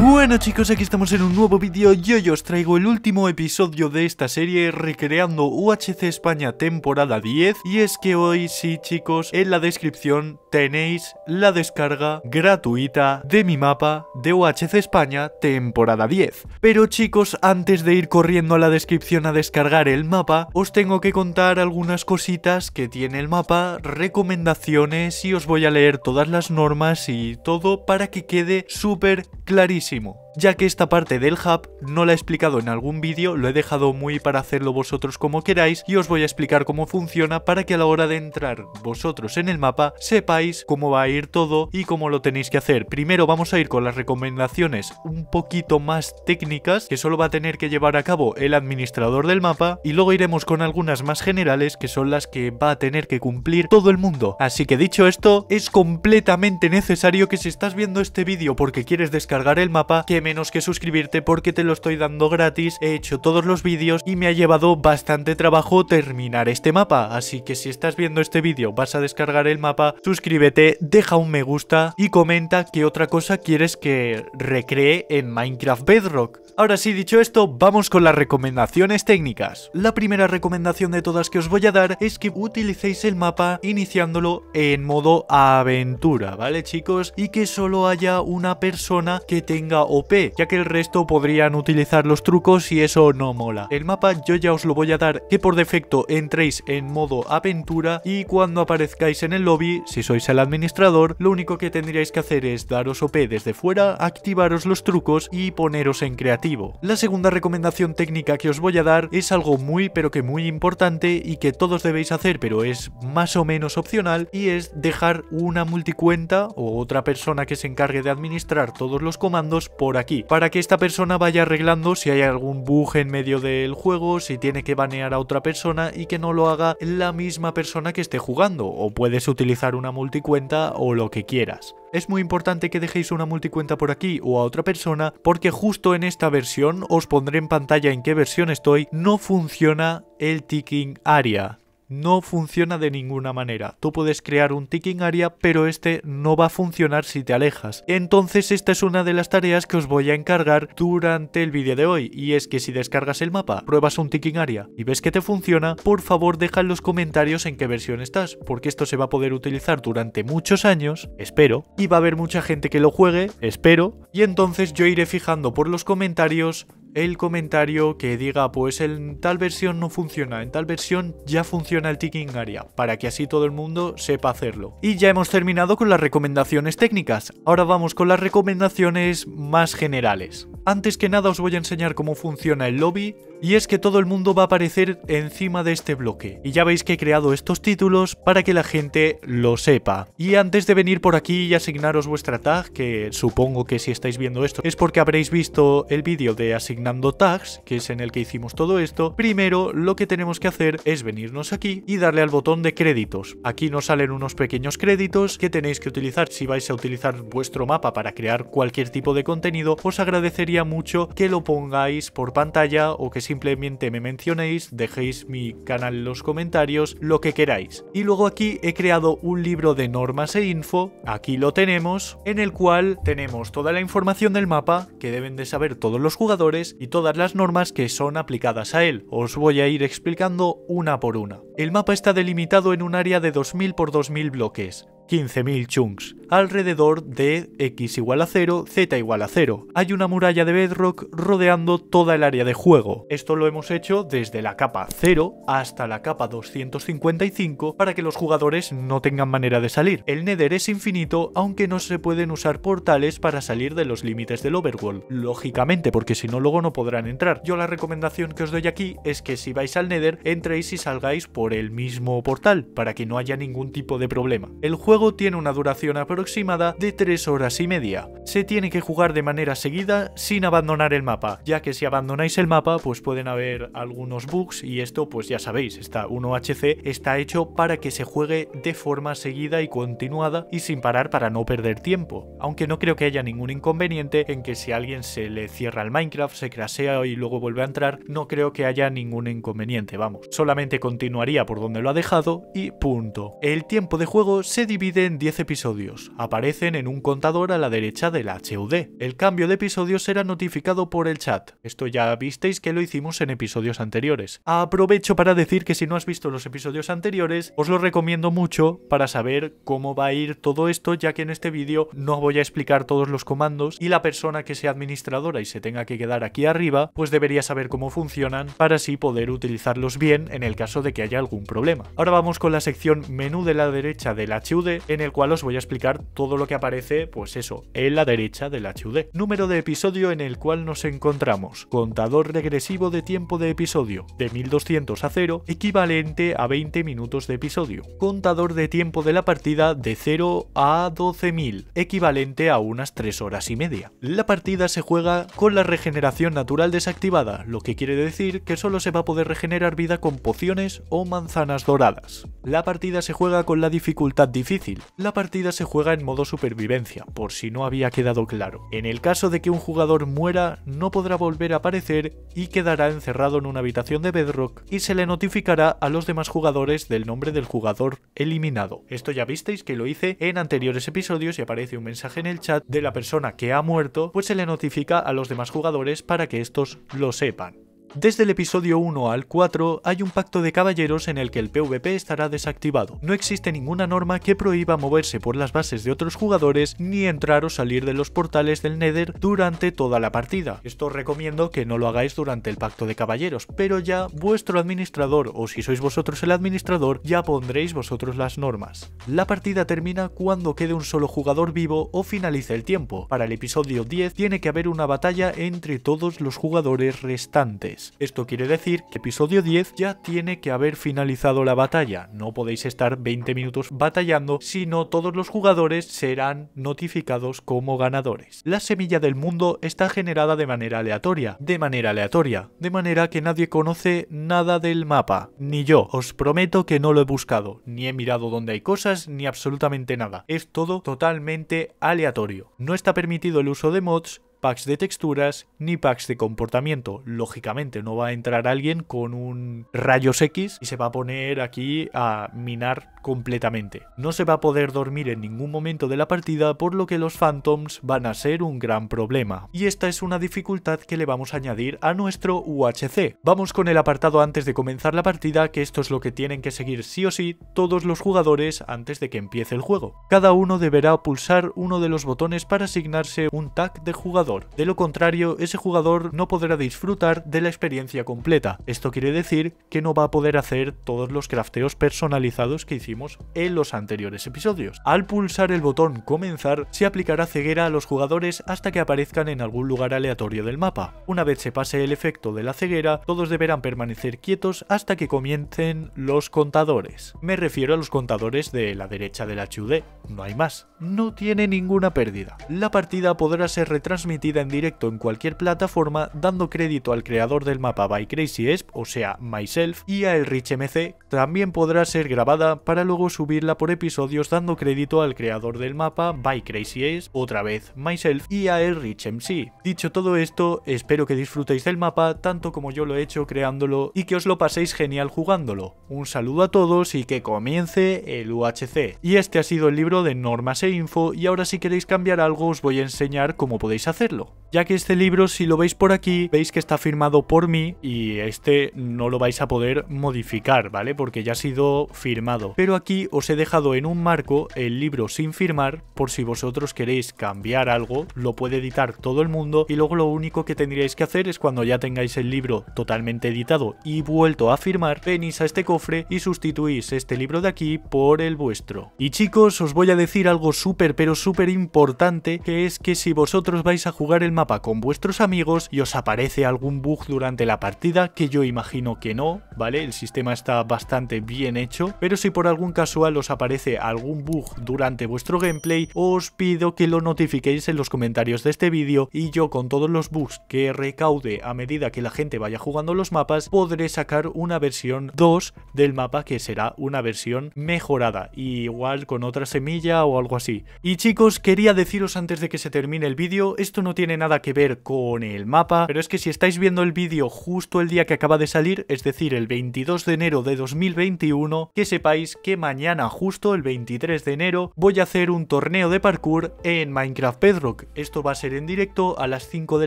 Bueno chicos, aquí estamos en un nuevo vídeo y hoy os traigo el último episodio de esta serie recreando UHC España temporada 10 y es que hoy sí chicos, en la descripción tenéis la descarga gratuita de mi mapa de UHC España temporada 10. Pero chicos, antes de ir corriendo a la descripción a descargar el mapa, os tengo que contar algunas cositas que tiene el mapa, recomendaciones y os voy a leer todas las normas y todo para que quede súper clarísimo muchísimo. Ya que esta parte del hub no la he explicado en algún vídeo, lo he dejado muy para hacerlo vosotros como queráis y os voy a explicar cómo funciona para que a la hora de entrar vosotros en el mapa sepáis cómo va a ir todo y cómo lo tenéis que hacer. Primero vamos a ir con las recomendaciones un poquito más técnicas que solo va a tener que llevar a cabo el administrador del mapa y luego iremos con algunas más generales que son las que va a tener que cumplir todo el mundo. Así que dicho esto, es completamente necesario que si estás viendo este vídeo porque quieres descargar el mapa, que menos que suscribirte porque te lo estoy dando gratis, he hecho todos los vídeos y me ha llevado bastante trabajo terminar este mapa, así que si estás viendo este vídeo vas a descargar el mapa, suscríbete, deja un me gusta y comenta qué otra cosa quieres que recree en Minecraft Bedrock. Ahora sí, dicho esto, vamos con las recomendaciones técnicas. La primera recomendación de todas que os voy a dar es que utilicéis el mapa iniciándolo en modo aventura, ¿vale chicos? Y que solo haya una persona que tenga o ya que el resto podrían utilizar los trucos y eso no mola. El mapa yo ya os lo voy a dar que por defecto entréis en modo aventura y cuando aparezcáis en el lobby, si sois el administrador, lo único que tendríais que hacer es daros OP desde fuera, activaros los trucos y poneros en creativo. La segunda recomendación técnica que os voy a dar es algo muy pero que muy importante y que todos debéis hacer pero es más o menos opcional y es dejar una multicuenta o otra persona que se encargue de administrar todos los comandos por aquí, para que esta persona vaya arreglando si hay algún bug en medio del juego, si tiene que banear a otra persona y que no lo haga la misma persona que esté jugando, o puedes utilizar una multicuenta o lo que quieras. Es muy importante que dejéis una multicuenta por aquí o a otra persona porque justo en esta versión, os pondré en pantalla en qué versión estoy, no funciona el ticking area no funciona de ninguna manera. Tú puedes crear un ticking area, pero este no va a funcionar si te alejas. Entonces esta es una de las tareas que os voy a encargar durante el vídeo de hoy, y es que si descargas el mapa, pruebas un ticking area y ves que te funciona, por favor deja en los comentarios en qué versión estás, porque esto se va a poder utilizar durante muchos años, espero, y va a haber mucha gente que lo juegue, espero, y entonces yo iré fijando por los comentarios el comentario que diga pues en tal versión no funciona, en tal versión ya funciona el ticking area, para que así todo el mundo sepa hacerlo. Y ya hemos terminado con las recomendaciones técnicas, ahora vamos con las recomendaciones más generales. Antes que nada os voy a enseñar cómo funciona el lobby, y es que todo el mundo va a aparecer encima de este bloque. Y ya veis que he creado estos títulos para que la gente lo sepa. Y antes de venir por aquí y asignaros vuestra tag, que supongo que si estáis viendo esto es porque habréis visto el vídeo de asignando tags, que es en el que hicimos todo esto, primero lo que tenemos que hacer es venirnos aquí y darle al botón de créditos. Aquí nos salen unos pequeños créditos que tenéis que utilizar si vais a utilizar vuestro mapa para crear cualquier tipo de contenido, os agradecería mucho que lo pongáis por pantalla o que simplemente me mencionéis, dejéis mi canal en los comentarios, lo que queráis. Y luego aquí he creado un libro de normas e info, aquí lo tenemos, en el cual tenemos toda la información del mapa que deben de saber todos los jugadores y todas las normas que son aplicadas a él. Os voy a ir explicando una por una. El mapa está delimitado en un área de 2000 por 2000 bloques. 15.000 chunks, alrededor de x igual a 0, z igual a 0. Hay una muralla de bedrock rodeando toda el área de juego. Esto lo hemos hecho desde la capa 0 hasta la capa 255 para que los jugadores no tengan manera de salir. El nether es infinito, aunque no se pueden usar portales para salir de los límites del overworld, lógicamente, porque si no luego no podrán entrar. Yo la recomendación que os doy aquí es que si vais al nether, entréis y salgáis por el mismo portal, para que no haya ningún tipo de problema. El juego tiene una duración aproximada de 3 horas y media. Se tiene que jugar de manera seguida sin abandonar el mapa, ya que si abandonáis el mapa pues pueden haber algunos bugs y esto pues ya sabéis, está 1HC está hecho para que se juegue de forma seguida y continuada y sin parar para no perder tiempo. Aunque no creo que haya ningún inconveniente en que si alguien se le cierra el Minecraft, se crasea y luego vuelve a entrar, no creo que haya ningún inconveniente, vamos. Solamente continuaría por donde lo ha dejado y punto. El tiempo de juego se divide en 10 episodios. Aparecen en un contador a la derecha del HUD. El cambio de episodios será notificado por el chat. Esto ya visteis que lo hicimos en episodios anteriores. Aprovecho para decir que si no has visto los episodios anteriores, os lo recomiendo mucho para saber cómo va a ir todo esto, ya que en este vídeo no voy a explicar todos los comandos y la persona que sea administradora y se tenga que quedar aquí arriba, pues debería saber cómo funcionan para así poder utilizarlos bien en el caso de que haya algún problema. Ahora vamos con la sección menú de la derecha del HUD en el cual os voy a explicar todo lo que aparece, pues eso, en la derecha del HUD. Número de episodio en el cual nos encontramos. Contador regresivo de tiempo de episodio, de 1200 a 0, equivalente a 20 minutos de episodio. Contador de tiempo de la partida de 0 a 12.000, equivalente a unas 3 horas y media. La partida se juega con la regeneración natural desactivada, lo que quiere decir que solo se va a poder regenerar vida con pociones o manzanas doradas. La partida se juega con la dificultad difícil la partida se juega en modo supervivencia, por si no había quedado claro. En el caso de que un jugador muera, no podrá volver a aparecer y quedará encerrado en una habitación de Bedrock y se le notificará a los demás jugadores del nombre del jugador eliminado. Esto ya visteis que lo hice en anteriores episodios y aparece un mensaje en el chat de la persona que ha muerto, pues se le notifica a los demás jugadores para que estos lo sepan. Desde el episodio 1 al 4 hay un pacto de caballeros en el que el PvP estará desactivado. No existe ninguna norma que prohíba moverse por las bases de otros jugadores ni entrar o salir de los portales del Nether durante toda la partida. Esto os recomiendo que no lo hagáis durante el pacto de caballeros, pero ya vuestro administrador o si sois vosotros el administrador ya pondréis vosotros las normas. La partida termina cuando quede un solo jugador vivo o finalice el tiempo. Para el episodio 10 tiene que haber una batalla entre todos los jugadores restantes. Esto quiere decir que episodio 10 ya tiene que haber finalizado la batalla, no podéis estar 20 minutos batallando, si no todos los jugadores serán notificados como ganadores. La semilla del mundo está generada de manera aleatoria, de manera aleatoria, de manera que nadie conoce nada del mapa, ni yo, os prometo que no lo he buscado, ni he mirado dónde hay cosas, ni absolutamente nada, es todo totalmente aleatorio. No está permitido el uso de mods, packs de texturas ni packs de comportamiento. Lógicamente no va a entrar alguien con un rayos X y se va a poner aquí a minar completamente. No se va a poder dormir en ningún momento de la partida por lo que los phantoms van a ser un gran problema. Y esta es una dificultad que le vamos a añadir a nuestro UHC. Vamos con el apartado antes de comenzar la partida que esto es lo que tienen que seguir sí o sí todos los jugadores antes de que empiece el juego. Cada uno deberá pulsar uno de los botones para asignarse un tag de jugador de lo contrario, ese jugador no podrá disfrutar de la experiencia completa. Esto quiere decir que no va a poder hacer todos los crafteos personalizados que hicimos en los anteriores episodios. Al pulsar el botón comenzar, se aplicará ceguera a los jugadores hasta que aparezcan en algún lugar aleatorio del mapa. Una vez se pase el efecto de la ceguera, todos deberán permanecer quietos hasta que comiencen los contadores. Me refiero a los contadores de la derecha del HUD, no hay más. No tiene ninguna pérdida. La partida podrá ser retransmitida en directo en cualquier plataforma, dando crédito al creador del mapa by Crazy Esp, o sea, Myself, y a Rich MC. También podrá ser grabada para luego subirla por episodios dando crédito al creador del mapa by Crazy Esp, otra vez Myself, y a rich MC. Dicho todo esto, espero que disfrutéis del mapa tanto como yo lo he hecho creándolo y que os lo paséis genial jugándolo. Un saludo a todos y que comience el UHC. Y este ha sido el libro de normas e info y ahora si queréis cambiar algo os voy a enseñar cómo podéis hacer ya que este libro, si lo veis por aquí, veis que está firmado por mí y este no lo vais a poder modificar, ¿vale? Porque ya ha sido firmado. Pero aquí os he dejado en un marco el libro sin firmar, por si vosotros queréis cambiar algo, lo puede editar todo el mundo y luego lo único que tendríais que hacer es cuando ya tengáis el libro totalmente editado y vuelto a firmar, venís a este cofre y sustituís este libro de aquí por el vuestro. Y chicos, os voy a decir algo súper pero súper importante, que es que si vosotros vais a jugar el mapa con vuestros amigos y os aparece algún bug durante la partida, que yo imagino que no, ¿vale? El sistema está bastante bien hecho, pero si por algún casual os aparece algún bug durante vuestro gameplay, os pido que lo notifiquéis en los comentarios de este vídeo y yo con todos los bugs que recaude a medida que la gente vaya jugando los mapas, podré sacar una versión 2 del mapa que será una versión mejorada, igual con otra semilla o algo así. Y chicos, quería deciros antes de que se termine el vídeo, esto no no tiene nada que ver con el mapa, pero es que si estáis viendo el vídeo justo el día que acaba de salir, es decir, el 22 de enero de 2021, que sepáis que mañana justo, el 23 de enero, voy a hacer un torneo de parkour en Minecraft Bedrock. Esto va a ser en directo a las 5 de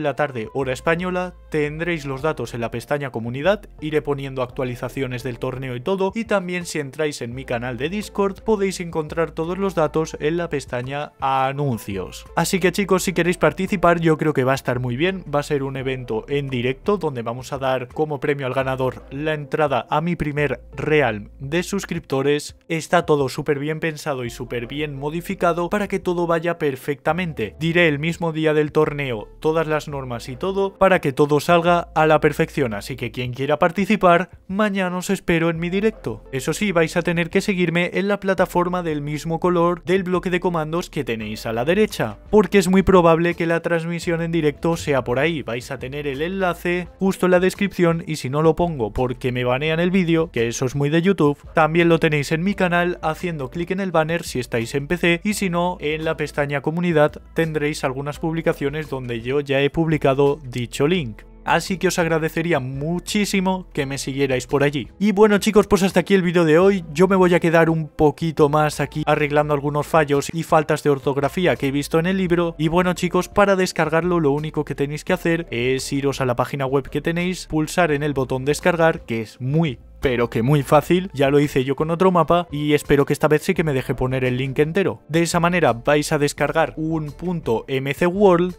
la tarde, hora española, tendréis los datos en la pestaña comunidad, iré poniendo actualizaciones del torneo y todo, y también si entráis en mi canal de Discord podéis encontrar todos los datos en la pestaña anuncios. Así que chicos, si queréis participar, yo creo que va a estar muy bien, va a ser un evento en directo donde vamos a dar como premio al ganador la entrada a mi primer Realm de suscriptores. Está todo súper bien pensado y súper bien modificado para que todo vaya perfectamente. Diré el mismo día del torneo todas las normas y todo para que todo salga a la perfección, así que quien quiera participar, mañana os espero en mi directo. Eso sí, vais a tener que seguirme en la plataforma del mismo color del bloque de comandos que tenéis a la derecha, porque es muy probable que la transmisión transmisión en directo sea por ahí. Vais a tener el enlace justo en la descripción y si no lo pongo porque me banean el vídeo, que eso es muy de YouTube, también lo tenéis en mi canal haciendo clic en el banner si estáis en PC y si no, en la pestaña comunidad tendréis algunas publicaciones donde yo ya he publicado dicho link. Así que os agradecería muchísimo que me siguierais por allí. Y bueno chicos, pues hasta aquí el vídeo de hoy. Yo me voy a quedar un poquito más aquí arreglando algunos fallos y faltas de ortografía que he visto en el libro. Y bueno chicos, para descargarlo lo único que tenéis que hacer es iros a la página web que tenéis, pulsar en el botón descargar, que es muy pero que muy fácil, ya lo hice yo con otro mapa y espero que esta vez sí que me deje poner el link entero. De esa manera vais a descargar un punto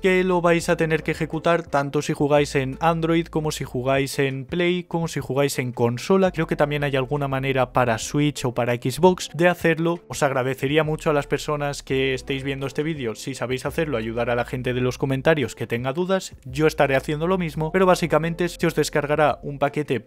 que lo vais a tener que ejecutar tanto si jugáis en Android como si jugáis en Play, como si jugáis en consola, creo que también hay alguna manera para Switch o para Xbox de hacerlo. Os agradecería mucho a las personas que estéis viendo este vídeo, si sabéis hacerlo, ayudar a la gente de los comentarios que tenga dudas, yo estaré haciendo lo mismo, pero básicamente se os descargará un paquete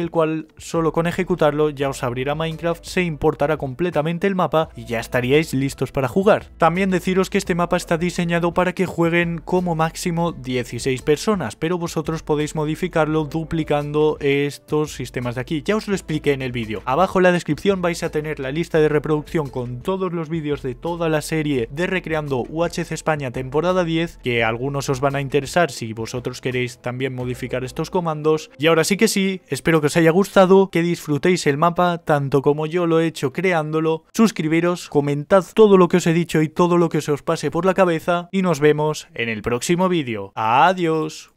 el cual solo con ejecutarlo ya os abrirá Minecraft, se importará completamente el mapa y ya estaríais listos para jugar. También deciros que este mapa está diseñado para que jueguen como máximo 16 personas, pero vosotros podéis modificarlo duplicando estos sistemas de aquí. Ya os lo expliqué en el vídeo. Abajo en la descripción vais a tener la lista de reproducción con todos los vídeos de toda la serie de Recreando UHC España temporada 10, que algunos os van a interesar si vosotros queréis también modificar estos comandos. Y ahora sí que sí, espero que os haya gustado, que disfrutéis el mapa tanto como yo lo he hecho creándolo, suscribiros, comentad todo lo que os he dicho y todo lo que se os pase por la cabeza y nos vemos en el próximo vídeo. ¡Adiós!